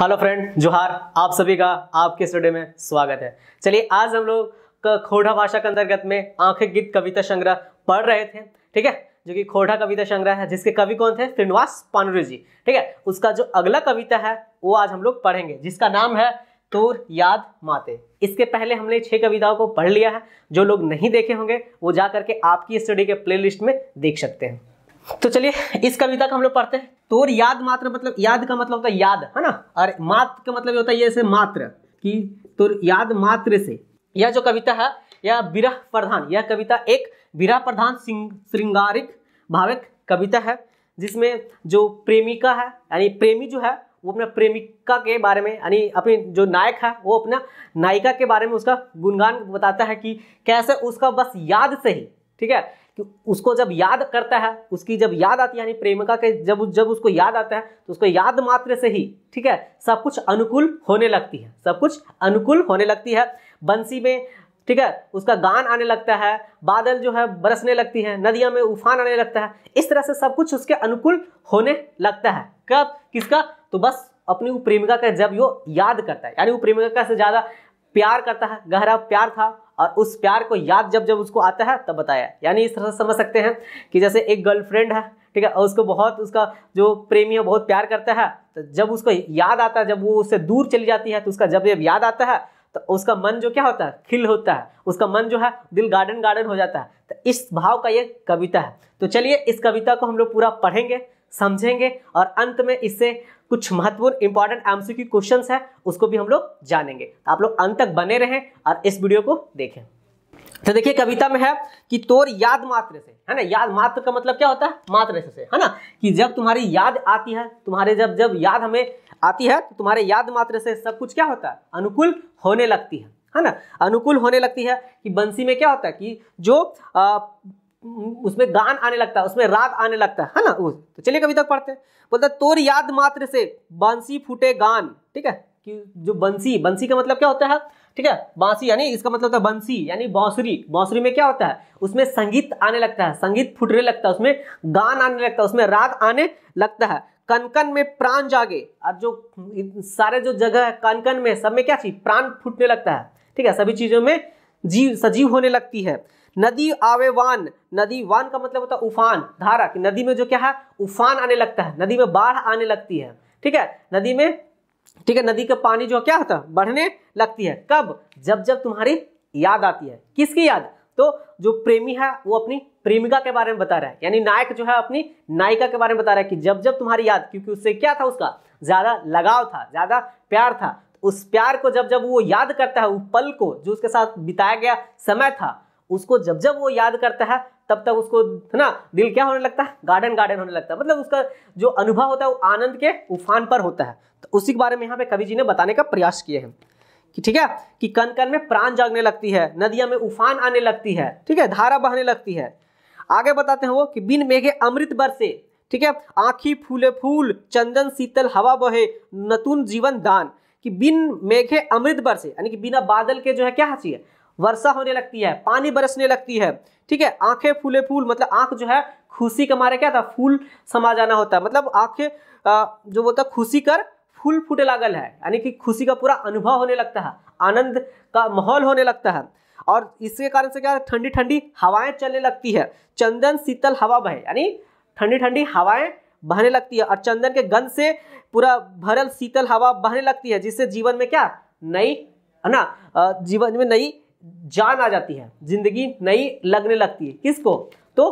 hello friend जोहार आप सभी का आपके स्टूडियो में स्वागत है चलिए आज हम लोग खोड़ा भाषा के अंतर्गत में आंखें गीत कविता संग्रह पढ़ रहे थे ठीक है जो कि खोढ़ा कविता संग्रह है जिसके कवि कौन थे श्रीनिवास पानुरी जी ठीक है उसका जो अगला कविता है वो आज हम लोग पढ़ेंगे जिसका नाम है तोर याद माते इसके पहले हमने छह कविताओं को पढ़ लिया है जो लोग नहीं देखे होंगे वो जा करके आपकी स्टडी के प्लेलिस्ट में देख सकते हैं तो चलिए इस कविता का हम लोग पढ़ते हैं तोर याद मात्र मतलब याद का मतलब होता है याद है ना और मात्र का मतलब होता है ये से मात्र कि तोर याद मात्र से यह जो कविता है यह बिरह प्रधान यह कविता एक बिरह प्रधान श्रृंगारिक भावक कविता है जिसमें जो प्रेमिका है यानी प्रेमी जो है वो अपना प्रेमिका के बारे में यानी अपनी जो नायक है वो अपना नायिका के बारे में उसका गुणगान बताता है कि कैसे उसका बस याद से ही ठीक है कि उसको जब याद करता है उसकी जब याद आती है यानी प्रेमिका के जब जब उसको याद आता है तो उसको याद मात्र से ही ठीक है सब कुछ अनुकूल होने लगती है सब कुछ अनुकूल होने लगती है बंसी में ठीक है उसका गान आने लगता है बादल जो है बरसने लगती है नदियों में उफान आने लगता है इस तरह से सब कुछ उसके अनुकूल होने लगता है कब किसका तो बस अपनी वो प्रेमिका का जब वो याद करता है यानी वो प्रेमिका से ज़्यादा प्यार करता है गहरा प्यार था और उस प्यार को याद जब जब उसको आता है तब बताया यानी इस तरह से समझ सकते हैं कि जैसे एक गर्लफ्रेंड है ठीक है और उसको बहुत उसका जो प्रेमी है बहुत प्यार करता है तो जब उसको याद आता है जब वो उससे दूर चली जाती है तो उसका जब जब याद आता है तो उसका मन जो क्या होता है खिल होता है उसका मन जो है दिल गार्डन गार्डन हो जाता है तो इस भाव का ये कविता है तो चलिए इस कविता को हम लोग पूरा पढ़ेंगे समझेंगे और अंत में इससे कुछ महत्वपूर्ण इंपॉर्टेंट एमसीक्यू क्वेश्चन है उसको भी हम लोग जानेंगे तो आप लोग अंत तक बने रहें और इस वीडियो को देखें तो देखिए कविता में है कि तोर याद मात्र से है ना याद मात्र का मतलब क्या होता है मात्र से है ना कि जब तुम्हारी याद आती है तुम्हारे जब जब याद हमें आती है तो तुम्हारे याद मात्र से सब कुछ क्या होता है अनुकूल होने लगती है है ना अनुकूल होने लगती है कि बंसी में क्या होता है कि जो आ, उसमें गान आने लगता है उसमें राग आने लगता है है ना उस तो चलिए कभी तक पढ़ते हैं बोलता तोर याद मात्र से बंसी फूटे गान ठीक है कि जो बंसी बंसी का मतलब क्या होता है ठीक है बांसी यानी इसका मतलब होता है बंसी यानी बांसुरी बांसुरी में क्या होता है उसमें संगीत आने लगता है संगीत फुटने लगता है उसमें गान आने लगता है उसमें राग आने लगता है कनकन में प्राण जागे और जो सारे जो जगह है कनकन में सब में क्या चीज प्राण फूटने लगता है ठीक है सभी चीजों में जीव सजीव होने लगती है नदी आवेवान नदी वान का मतलब होता है उफान धारा कि नदी में जो क्या है उफान आने लगता है नदी में बाढ़ आने लगती है ठीक है नदी में ठीक है नदी का पानी जो क्या होता है बढ़ने लगती है कब जब जब तुम्हारी याद आती है किसकी याद तो जो प्रेमी है वो अपनी प्रेमिका के बारे में बता रहा है यानी नायक जो है अपनी नायिका के बारे में बता रहा है कि जब जब तुम्हारी याद क्योंकि उससे क्या था उसका ज्यादा लगाव था ज्यादा प्यार था उस प्यार को जब जब वो याद करता है वो पल को जो उसके साथ बिताया गया समय था उसको जब जब वो याद करता है तब तक उसको है ना दिल क्या होने लगता है गार्डन गार्डन होने लगता है मतलब उसका जो अनुभव होता है वो आनंद के उफान पर होता है तो उसी के बारे में यहाँ पे कवि जी ने बताने का प्रयास किए हैं कि ठीक है कि कन कन में प्राण जागने लगती है नदियां में उफान आने लगती है ठीक है धारा बहने लगती है आगे बताते हैं वो कि बिन मेघे अमृत बरसे ठीक है आंखी फूले फूल चंदन शीतल हवा बहे नतून जीवन दान कि बिन मेघे अमृत बरसे यानी कि बिना बादल के जो है क्या चाहिए वर्षा होने लगती है पानी बरसने लगती है ठीक है आंखें फूले फूल मतलब आंख जो है खुशी के मारे क्या था फूल समा जाना होता है मतलब आंखें जो बोलता खुशी कर फूल फूटे लागल है यानी कि खुशी का पूरा अनुभव होने लगता है आनंद का माहौल होने लगता है और इसके कारण से क्या ठंडी ठंडी हवाएं चलने लगती है चंदन शीतल हवा बहे यानी ठंडी ठंडी हवाएं बहने लगती है और चंदन के गंध से पूरा भरल शीतल हवा बहने लगती है जिससे जीवन में क्या नई है ना जीवन में नई जान आ जाती है जिंदगी नई लगने लगती है किसको तो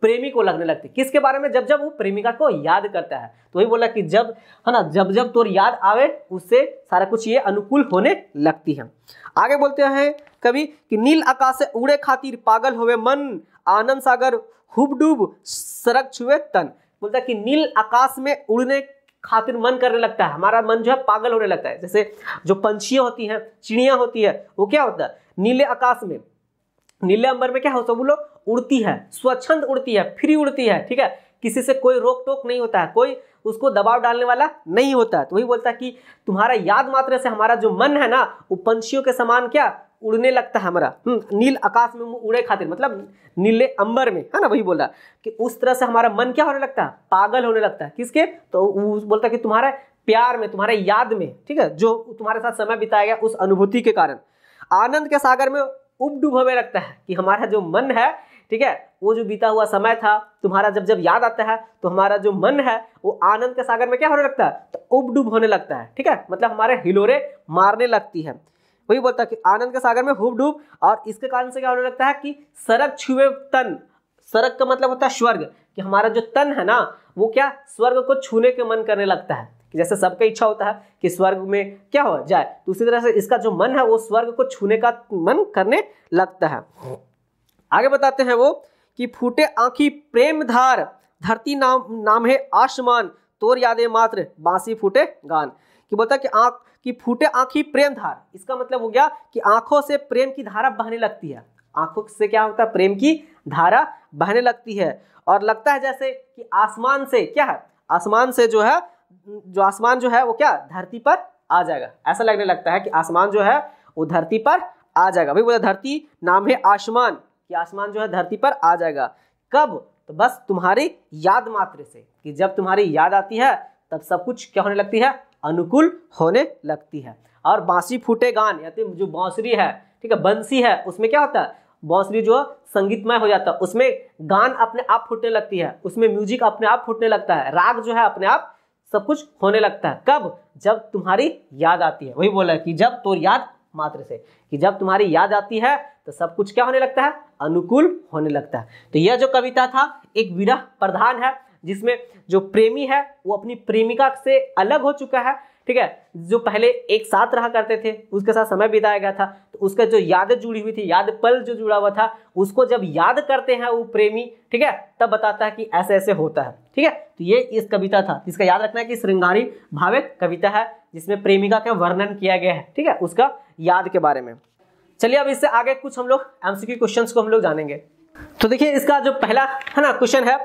प्रेमी को लगने लगती है किसके बारे में जब जब वो प्रेमिका को याद करता है तो वही बोला कि जब है ना जब जब तोर याद आवे उससे सारा कुछ ये अनुकूल होने लगती है आगे बोलते हैं कभी कि नील आकाश से उड़े खातिर पागल हुए मन आनंद सागर हुबडूब सरक छुए तन बोलता है कि नील आकाश में उड़ने खातिर मन करने लगता है हमारा मन जो है पागल होने लगता है जैसे जो पंछियाँ होती हैं चिड़िया होती है वो क्या होता है नीले आकाश में नीले अंबर में क्या होता है वो लोग उड़ती है स्वच्छंद उड़ती है फ्री उड़ती है ठीक है किसी से कोई रोक टोक नहीं होता है कोई उसको दबाव डालने वाला नहीं होता है तो वही बोलता है कि तुम्हारा याद मात्र से हमारा जो मन है ना वो पंछियों के समान क्या उड़ने लगता है हमारा हम्म, नील आकाश में उड़े खातिर मतलब नीले अंबर में है ना वही बोल रहा कि उस तरह से हमारा मन क्या होने लगता है पागल होने लगता है किसके तो बोलता है कि तुम्हारा प्यार में तुम्हारे याद में ठीक है जो तुम्हारे साथ समय बिताया गया उस अनुभूति के कारण आनंद के सागर में उपडूब हमें लगता है कि हमारा जो मन है ठीक है वो जो बीता हुआ समय था तुम्हारा जब जब याद आता है तो हमारा जो मन है वो आनंद के सागर में क्या होने लगता है तो उब डूब होने लगता है ठीक है मतलब हमारे हिलोरे मारने लगती है वही बोलता है कि आनंद के सागर में हुब डूब और इसके कारण से क्या होने लगता है कि सड़क छुए तन सड़क का मतलब होता है स्वर्ग कि हमारा जो तन है ना वो क्या स्वर्ग को छूने के मन करने लगता है कि जैसे सबका इच्छा होता है कि स्वर्ग में क्या हो जाए तो उसी तरह से इसका जो मन है वो स्वर्ग को छूने का मन करने लगता है आगे बताते हैं वो कि फूटे आंखी प्रेम धार धरती नाम नाम है आसमान तोर यादें मात्र बांसी फूटे गान कि बोलता है कि आंख की फूटे आंखी प्रेम धार इसका मतलब हो गया कि आंखों से प्रेम की धारा बहने लगती है आंखों से क्या होता है प्रेम की धारा बहने लगती है और लगता है जैसे कि आसमान से क्या है आसमान से जो है जो आसमान जो है वो क्या धरती पर आ जाएगा ऐसा लगने लगता है कि आसमान जो है वो धरती पर आ जाएगा भाई बोला धरती नाम है आसमान कि आसमान जो है धरती पर आ जाएगा कब तो बस तुम्हारी याद मात्र से कि जब तुम्हारी याद आती है तब सब कुछ क्या होने लगती है अनुकूल होने लगती है और बांसी फूटे गान यानी जो बांसुरी है ठीक है बंसी है उसमें क्या होता है बांसुरी जो संगीतमय हो जाता है उसमें गान अपने आप फूटने लगती है उसमें म्यूजिक अपने आप फूटने लगता है राग जो है अपने आप सब कुछ होने लगता है कब जब तुम्हारी याद आती है वही बोला कि जब तो याद मात्र से कि जब तुम्हारी याद आती है तो सब कुछ क्या होने लगता है अनुकूल होने लगता है तो यह जो कविता था एक विरह प्रधान है जिसमें जो प्रेमी है वो अपनी प्रेमिका से अलग हो चुका है ठीक है जो पहले एक साथ रहा करते थे उसके साथ समय बिताया गया था तो उसका जो याद जुड़ी हुई थी याद पल जो जुड़ा हुआ था उसको जब याद करते हैं वो प्रेमी ठीक है तब बताता है कि ऐसे ऐसे होता है ठीक है तो ये इस कविता था इसका याद रखना है कि श्रृंगारी भावे कविता है जिसमें प्रेमिका का वर्णन किया गया है ठीक है उसका याद के बारे में चलिए अब इससे आगे कुछ हम लोग एमसीक्यू क्वेश्चन को हम लोग जानेंगे तो देखिए इसका जो पहला है ना क्वेश्चन है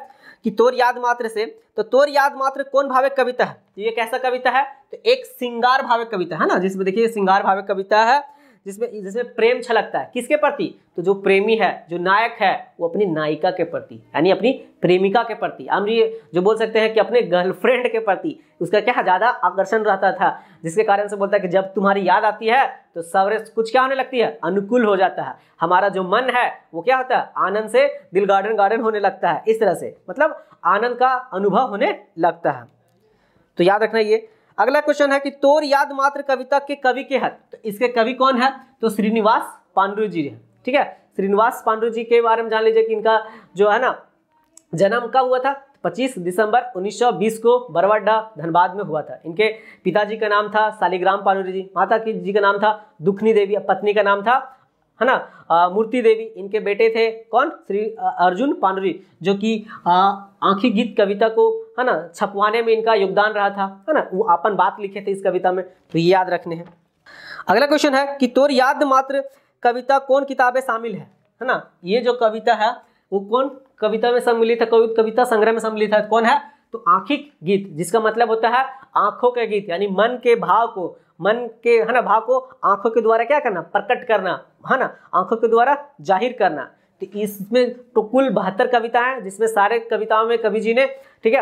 कि तोर याद मात्र से तो तोर याद मात्र कौन भावे कविता है तो ये कैसा कविता है तो एक सिंगार भावे कविता है ना जिसमें देखिए सिंगार भावे कविता है जिसमें जिसमें प्रेम छलकता है किसके प्रति तो जो प्रेमी है जो नायक है वो अपनी नायिका के प्रति यानी अपनी प्रेमिका के प्रति हम ये जो बोल सकते हैं कि अपने गर्लफ्रेंड के प्रति उसका क्या ज़्यादा आकर्षण रहता था जिसके कारण से बोलता है कि जब तुम्हारी याद आती है तो सवरे कुछ क्या होने लगती है अनुकूल हो जाता है हमारा जो मन है वो क्या होता है आनंद से दिल गार्डन गार्डन होने लगता है इस तरह से मतलब आनंद का अनुभव होने लगता है तो याद रखना ये अगला क्वेश्चन है कि तोर याद मात्र कविता के कवि के हथ तो इसके कवि कौन है तो श्रीनिवास पांडु जी है ठीक है श्रीनिवास पांडु जी के बारे में जान लीजिए कि इनका जो है ना जन्म कब हुआ था 25 दिसंबर 1920 को बरवाडा धनबाद में हुआ था इनके पिताजी का नाम था शालिग्राम पांडु जी माता की जी का नाम था दुखनी देवी पत्नी का नाम था है ना मूर्ति देवी इनके बेटे थे कौन श्री अर्जुन पांडुरी जो कि आंखी गीत कविता को है ना छपवाने में इनका योगदान रहा था है ना वो अपन बात लिखे थे इस कविता में तो ये याद रखने हैं अगला क्वेश्चन है कि तोर याद मात्र कविता कौन किताबें शामिल है है ना ये जो कविता है वो कौन कविता में सम्मिलित है कविता संग्रह में सम्मिलित है कौन है तो आंखिक गीत जिसका मतलब होता है आंखों के गीत यानी मन के भाव को मन के है ना भाव को आंखों के द्वारा क्या करना प्रकट करना है ना आंखों के द्वारा जाहिर करना तो इसमें तो कुल बहत्तर कविताएं हैं जिसमें सारे कविताओं में कवि जी ने ठीक है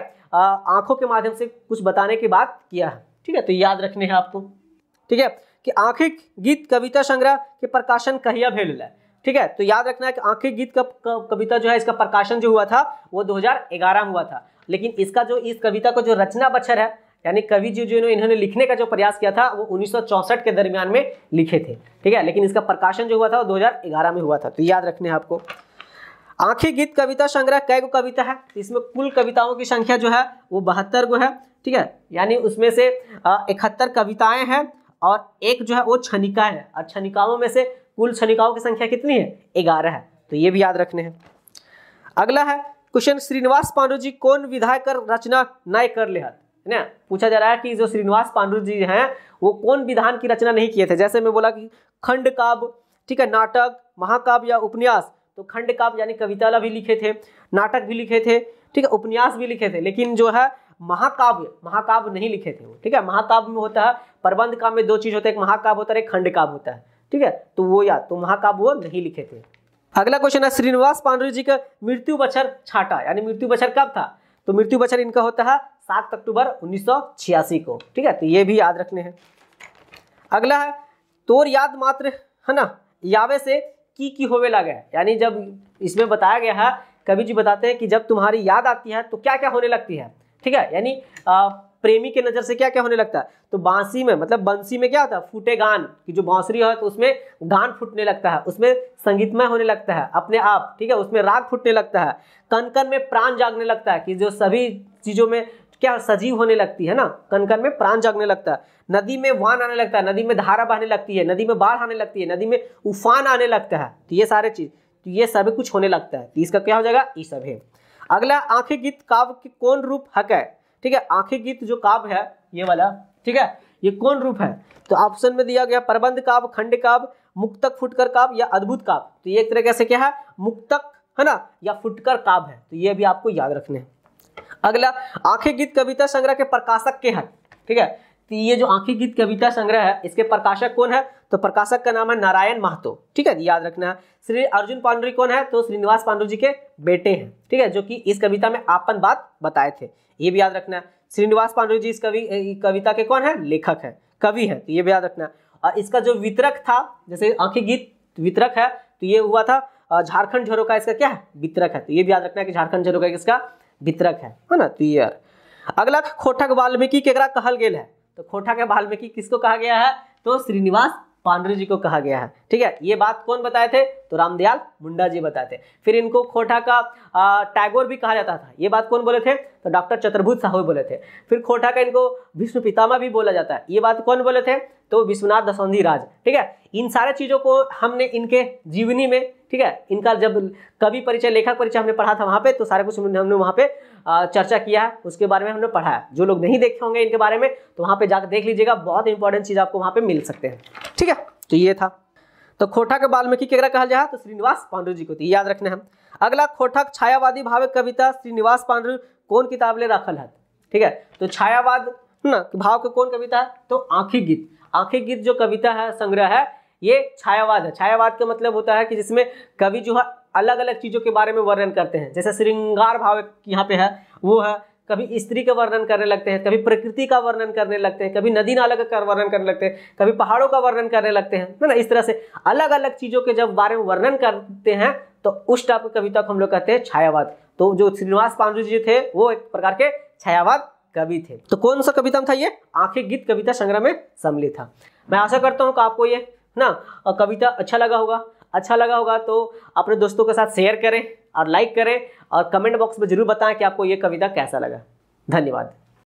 आंखों के माध्यम से कुछ बताने की बात किया है ठीक है तो याद रखने हैं आपको ठीक है कि आंखिक गीत कविता संग्रह के प्रकाशन कहिया भेल है ठीक है तो याद रखना है कि आंखिक गीत का कविता जो है इसका प्रकाशन जो हुआ था वो 2011 में हुआ था लेकिन इसका जो इस कविता को जो रचना बछर है यानी कवि जी जो इन्होंने लिखने का जो प्रयास किया था वो 1964 के दरमियान में लिखे थे ठीक है लेकिन इसका प्रकाशन जो हुआ था वो 2011 में हुआ था तो याद रखने आपको आंखें गीत कविता संग्रह कै गो कविता है इसमें कुल कविताओं की संख्या जो है वो बहत्तर गो है ठीक है यानी उसमें से इकहत्तर कविताएं हैं और एक जो है वो छनिकाएं है और छनिकाओं में से कुल छनिकाओं की संख्या कितनी है ग्यारह है तो ये भी याद रखने हैं अगला है क्वेश्चन श्रीनिवास पांडु जी कौन विधायक रचना नए कर ले है ना पूछा जा रहा है कि जो श्रीनिवास पांडु जी हैं वो कौन विधान की रचना नहीं किए थे जैसे मैं बोला कि खंड काव्य ठीक है नाटक महाकाव्य या उपन्यास तो खंड काव्य यानी कविता भी लिखे थे नाटक भी लिखे थे ठीक है उपन्यास भी लिखे थे लेकिन जो है महाकाव्य महाकाव्य नहीं लिखे थे वो ठीक है महाकाव्य में होता है प्रबंध काव्य में दो चीज होता है एक महाकाव्य होता है एक खंड काव्य होता है ठीक है तो वो या तो महाकाव्य वो नहीं लिखे थे अगला क्वेश्चन है श्रीनिवास पांडु जी का मृत्यु बच्चर छाटा यानी मृत्यु बच्चर कब था तो मृत्यु बच्चर इनका होता है सात अक्टूबर उन्नीस को ठीक है तो ये भी याद रखने हैं अगला है तोर याद मात्र है ना यावे से की की होवे लगे यानी जब इसमें बताया गया है कवि जी बताते हैं कि जब तुम्हारी याद आती है तो क्या क्या होने लगती है ठीक है यानी प्रेमी के नजर से क्या क्या होने लगता है तो बांसी में मतलब बंसी में क्या होता है फूटे गान कि जो बांसुरी है तो उसमें गान फूटने लगता है उसमें संगीतमय होने लगता है अपने आप ठीक है उसमें राग फूटने लगता है कनकन में प्राण जागने लगता है कि जो सभी चीजों में क्या सजीव होने लगती है ना कनकन में प्राण जागने लगता है नदी में वान आने लगता है नदी में धारा बहने लगती है नदी में बाढ़ आने लगती है नदी में उफान आने लगता है तो ये सारे चीज तो ये सभी कुछ होने लगता है तो इसका क्या हो जाएगा ये सब है अगला आंखें गीत काव्य के कौन रूप हक है ठीक है आंखें गीत जो काव्य है ये वाला ठीक है ये कौन रूप है तो ऑप्शन में दिया गया प्रबंध काव्य खंड काव्य मुक्तक फुटकर काव्य या अद्भुत काव्य तो ये एक तरह से क्या है मुक्तक है ना या फुटकर काव्य है तो ये भी आपको याद रखने अगला आंखें गीत कविता संग्रह के प्रकाशक के हैं ठीक है तो ये जो आंखी गीत कविता संग्रह है इसके प्रकाशक कौन है तो प्रकाशक का नाम है नारायण महतो ठीक है याद रखना है श्री अर्जुन पांडुरी कौन है तो श्रीनिवास पांडु जी के बेटे हैं ठीक है जो कि इस कविता में आपन बात बताए थे ये भी याद रखना है श्रीनिवास पांडु जी इस कवि कविता के कौन है लेखक है कवि है तो ये भी याद रखना है और इसका जो वितरक था जैसे आंखी गीत वितरक है तो ये हुआ था झारखंड झरो का इसका क्या है वितरक है तो ये भी याद रखना है कि झारखंड झरो का इसका वितरक है ना तो ये अगला खोटक वाल्मीकि केकरा कहल गया है तो खोटा के वाल्मीकि किसको कहा गया है तो श्रीनिवास पांडे जी को कहा गया है ठीक है ये बात कौन बताए थे तो रामदयाल मुंडा जी बताते फिर इनको खोटा का टैगोर भी कहा जाता था ये बात कौन बोले थे तो डॉक्टर चतुर्भुज साहू बोले थे फिर खोटा का इनको विष्णु पितामा भी बोला जाता है ये बात कौन बोले थे तो विश्वनाथ दसौंधी राज ठीक है इन सारे चीज़ों को हमने इनके जीवनी में ठीक है इनका जब कवि परिचय लेखक परिचय हमने पढ़ा था वहाँ पे तो सारे कुछ हमने वहाँ पे चर्चा किया है उसके बारे में हमने पढ़ा है जो लोग नहीं देखे होंगे इनके बारे में तो वहाँ पे जाकर देख लीजिएगा बहुत इंपॉर्टेंट चीज़ आपको वहाँ पे मिल सकते हैं ठीक है तो ये था तो खोटा के बाल्मीकि केकरा कहा जाए तो श्रीनिवास पांडु जी को याद रखने हम अगला खोठा छायावादी भावे कविता श्रीनिवास पांडु कौन किताब ले रखल है ठीक है तो छायावाद ना भाव के कौन कविता है तो आंखी गीत आंखी गीत जो कविता है संग्रह है ये छायावाद है छायावाद का मतलब होता है कि जिसमें कवि जो है अलग अलग चीज़ों के बारे में वर्णन करते हैं जैसे श्रृंगार भाव यहाँ पे है वो है कभी स्त्री का वर्णन करने लगते हैं कभी प्रकृति का वर्णन करने लगते हैं कभी नदी नाला का वर्णन करने लगते हैं कभी पहाड़ों का वर्णन करने लगते हैं ना इस तरह से अलग अलग चीज़ों के जब बारे में वर्णन करते हैं तो उस टाइप की कविता को हम लोग कहते हैं छायावाद तो जो श्रीनिवास पांडू जी थे वो एक प्रकार के छायावाद कवि थे तो कौन सा कविता था ये आंखें गीत कविता संग्रह में सम्मिलित था मैं आशा करता हूँ आपको ये ना कविता अच्छा लगा होगा अच्छा लगा होगा तो अपने दोस्तों के साथ शेयर करें और लाइक करें और कमेंट बॉक्स में ज़रूर बताएं कि आपको ये कविता कैसा लगा धन्यवाद